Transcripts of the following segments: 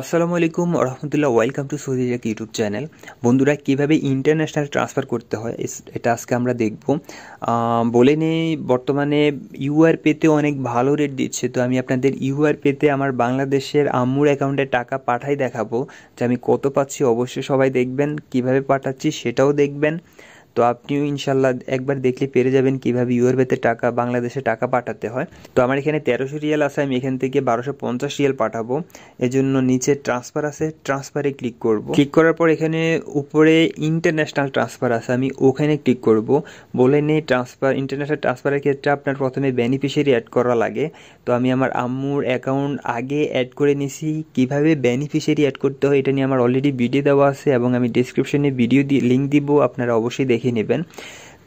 আসসালামু আলাইকুম রহমতুল্লাহ ওয়েলকাম টু সৌদি জাক ইউটিউব চ্যানেল বন্ধুরা কীভাবে ইন্টারন্যাশনাল ট্রান্সফার করতে হয় এটা আজকে আমরা দেখব বলে নেই বর্তমানে ইউআর পেতে অনেক ভালো রেট দিচ্ছে তো আমি আপনাদের ইউআর পেতে আমার বাংলাদেশের আম্মুর অ্যাকাউন্টে টাকা পাঠাই দেখাবো যে আমি কত পাচ্ছি অবশ্যই সবাই দেখবেন কিভাবে পাঠাচ্ছি সেটাও দেখবেন তো আপনিও ইনশাল্লাহ একবার দেখলে পেরে যাবেন কীভাবে ইউরোপেতে টাকা বাংলাদেশে টাকা পাঠাতে হয় তো আমার এখানে তেরোশো রিয়াল আছে আমি এখান থেকে বারোশো পঞ্চাশ রিয়াল পাঠাবো এজন্য নিচে ট্রান্সফার আছে ট্রান্সফারে ক্লিক করব ক্লিক করার পর এখানে উপরে ইন্টারন্যাশনাল ট্রান্সফার আছে আমি ওখানে ক্লিক করব বলে নেই ট্রান্সফার ইন্টারন্যাশনাল ট্রান্সফারের ক্ষেত্রে আপনার প্রথমে বেনিফিশিয়ারি অ্যাড করা লাগে তো আমি আমার আম্মুর অ্যাকাউন্ট আগে অ্যাড করে নিছি কিভাবে বেনিফিশিয়ারি অ্যাড করতে হয় এটা নিয়ে আমার অলরেডি ভিডিও দেওয়া আছে এবং আমি ডিসক্রিপশনে ভিডিও দিয়ে লিঙ্ক দিব আপনারা অবশ্যই দেখে দেখে নেবেন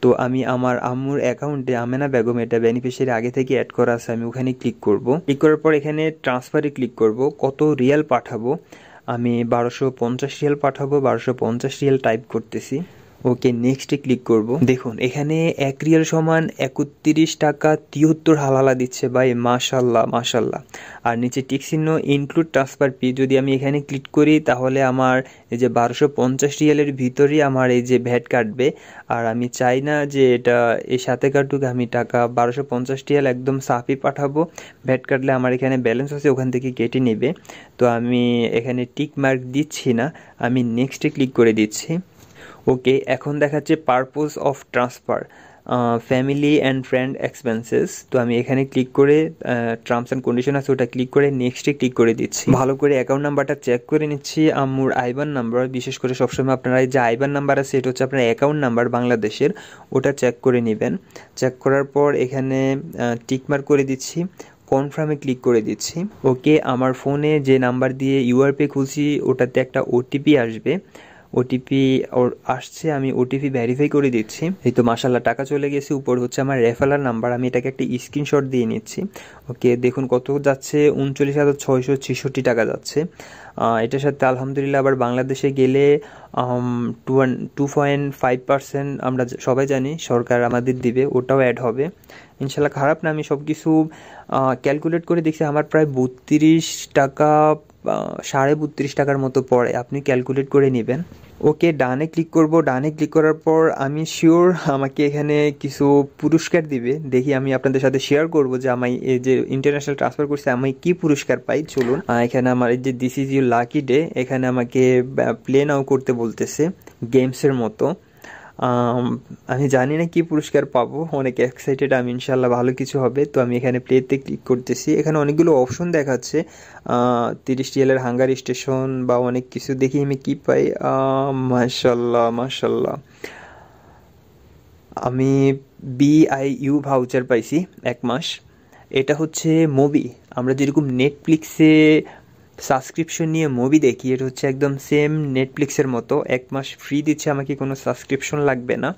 তো আমি আমার আম্মুর অ্যাকাউন্টে আমেনা বেগম এটা বেনিফিশিয়ারি আগে থেকে অ্যাড করা আছে আমি ওখানে ক্লিক করব ক্লিক করার পর এখানে ট্রান্সফারে ক্লিক করব কত রিয়াল পাঠাবো আমি বারোশো পঞ্চাশ রিয়াল পাঠাবো বারোশো পঞ্চাশ রিয়াল টাইপ করতেছি ওকে নেক্সটে ক্লিক করব দেখুন এখানে এক রিয়াল সমান একত্রিশ টাকা তিয়াত্তর হালালা দিচ্ছে ভাই মাশাল্লাহ মাশাল্লাহ আর নিচে টিক ইনক্লুড ট্রান্সফার পি যদি আমি এখানে ক্লিক করি তাহলে আমার এই যে বারোশো পঞ্চাশ রিয়ালের ভিতরেই আমার এই যে ভ্যাট কাটবে আর আমি চাই না যে এটা এই সাথে কাটুক আমি টাকা বারোশো পঞ্চাশ রিয়াল একদম সাফি পাঠাবো ভ্যাট কাটলে আমার এখানে ব্যালেন্স আছে ওখান থেকে কেটে নেবে তো আমি এখানে টিক মার্ক দিচ্ছি না আমি নেক্সটে ক্লিক করে দিচ্ছি ওকে এখন দেখাচ্ছে purpose of transfer family and friend expenses তো আমি এখানে ক্লিক করে টার্মস অ্যান্ড কন্ডিশন আছে ওটা ক্লিক করে নেক্সটে ক্লিক করে দিচ্ছি ভালো করে অ্যাকাউন্ট নাম্বারটা চেক করে নিচ্ছি আম্মুর আইবান নাম্বার বিশেষ করে সবসময় আপনারা যে আইবান নাম্বার আছে এটা হচ্ছে আপনার অ্যাকাউন্ট নাম্বার বাংলাদেশের ওটা চেক করে নেবেন চেক করার পর এখানে টিকমার্ক করে দিচ্ছি কনফার্মে ক্লিক করে দিচ্ছি ওকে আমার ফোনে যে নাম্বার দিয়ে ইউআরপি খুলছি ওটাতে একটা ওটিপি আসবে ওটিপি ওর আসছে আমি ওটিপি ভ্যারিফাই করে দিচ্ছি এই তো মাসাল্লাহ টাকা চলে গেছে উপর হচ্ছে আমার রেফালার নাম্বার আমি এটাকে একটা স্ক্রিনশট দিয়ে নিচ্ছি ওকে দেখুন কত যাচ্ছে উনচল্লিশ হাজার ছয়শো ছেষট্টি টাকা যাচ্ছে এটার সাথে আলহামদুলিল্লাহ আবার বাংলাদেশে গেলে two two point five percent আমরা সবাই জানি সরকার আমাদের দিবে ওটাও অ্যাড হবে ইনশাল্লাহ খারাপ না আমি সব কিছু ক্যালকুলেট করে দেখছি আমার প্রায় বত্রিশ টাকা সাড়ে বত্রিশ টাকার মতো পড়ে আপনি ক্যালকুলেট করে নেবেন ওকে ডানে ক্লিক করব ডানে ক্লিক করার পর আমি শিওর আমাকে এখানে কিছু পুরস্কার দিবে দেখি আমি আপনাদের সাথে শেয়ার করব যে আমি এই যে ইন্টারন্যাশনাল ট্রান্সফার করছে আমি কি পুরস্কার পাই চলুন এখানে আমার এই যে this is you lucky day এখানে আমাকে প্লে নাও করতে বলতেছে গেমসের মতো Um, আমি জানি না কি পুরস্কার পাবো অনেক এক্সাইটেড আমি ইনশাল্লাহ ভালো কিছু হবে তো আমি এখানে প্লেতে ক্লিক করতেছি এখানে অনেকগুলো অপশন দেখাচ্ছে তিরিশ টিএলের হাঙ্গার স্টেশন বা অনেক কিছু দেখি আমি কি পাই মাশাল্লাহ মাশাল্লাহ আমি বিআইইউ ভাউচার পাইছি এক মাস এটা হচ্ছে মুভি আমরা যেরকম নেটফ্লিক্সে সাবস্ক্রিপশন নিয়ে মুভি দেখি এটা হচ্ছে একদম সেম নেটফ্লিক্সের মতো এক মাস ফ্রি দিচ্ছে আমাকে কোনো সাবস্ক্রিপশন লাগবে না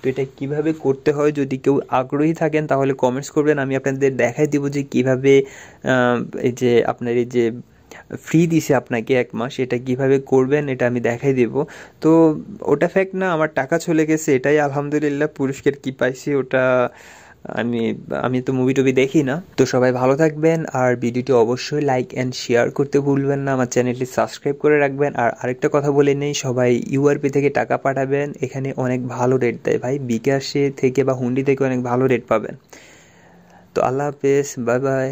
তো এটা কিভাবে করতে হয় যদি কেউ আগ্রহী থাকেন তাহলে কমেন্টস করবেন আমি আপনাদের দেখাই দিব যে কিভাবে এই যে আপনার এই যে ফ্রি দিছে আপনাকে এক মাস এটা কিভাবে করবেন এটা আমি দেখাই দেব তো ওটা ফ্যাক্ট না আমার টাকা চলে গেছে এটাই আলহামদুলিল্লাহ পুরস্কার কি পাইছি ওটা আমি আমি তো মুভি টুবি দেখি না তো সবাই ভালো থাকবেন আর ভিডিওটি অবশ্যই লাইক অ্যান্ড শেয়ার করতে ভুলবেন না আমার চ্যানেলটি সাবস্ক্রাইব করে রাখবেন আর আরেকটা কথা বলে নেই সবাই ইউআরপি থেকে টাকা পাঠাবেন এখানে অনেক ভালো রেট দেয় ভাই বিকাশে থেকে বা হুন্ডি থেকে অনেক ভালো রেট পাবেন তো আল্লাহ হাফেজ বাই বাই